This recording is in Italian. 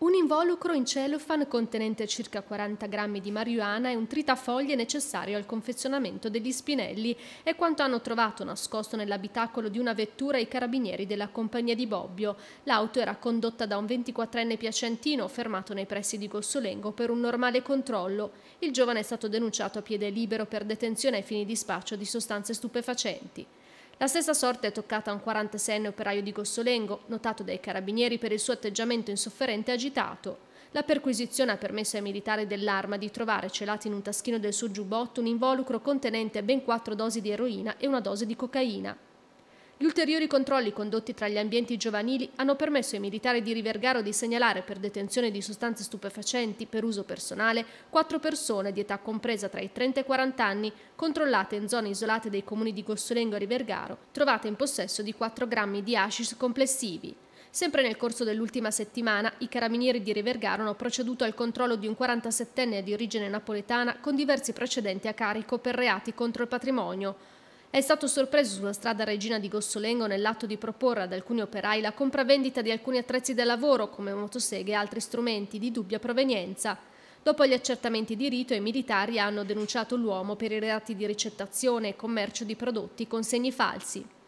un involucro in cellophane contenente circa 40 grammi di marijuana e un tritafoglie necessario al confezionamento degli spinelli è quanto hanno trovato nascosto nell'abitacolo di una vettura i carabinieri della compagnia di Bobbio. L'auto era condotta da un 24enne piacentino fermato nei pressi di Gossolengo per un normale controllo. Il giovane è stato denunciato a piede libero per detenzione ai fini di spaccio di sostanze stupefacenti. La stessa sorte è toccata a un 46enne operaio di Gossolengo, notato dai carabinieri per il suo atteggiamento insofferente e agitato. La perquisizione ha permesso ai militari dell'arma di trovare celati in un taschino del suo giubbotto un involucro contenente ben quattro dosi di eroina e una dose di cocaina. Gli ulteriori controlli condotti tra gli ambienti giovanili hanno permesso ai militari di Rivergaro di segnalare per detenzione di sostanze stupefacenti per uso personale quattro persone di età compresa tra i 30 e i 40 anni controllate in zone isolate dei comuni di Gossolengo e Rivergaro, trovate in possesso di 4 grammi di hashish complessivi. Sempre nel corso dell'ultima settimana, i carabinieri di Rivergaro hanno proceduto al controllo di un 47enne di origine napoletana con diversi precedenti a carico per reati contro il patrimonio è stato sorpreso sulla strada Regina di Gossolengo nell'atto di proporre ad alcuni operai la compravendita di alcuni attrezzi da lavoro come motoseghe e altri strumenti di dubbia provenienza. Dopo gli accertamenti di rito, i militari hanno denunciato l'uomo per i reati di ricettazione e commercio di prodotti con segni falsi.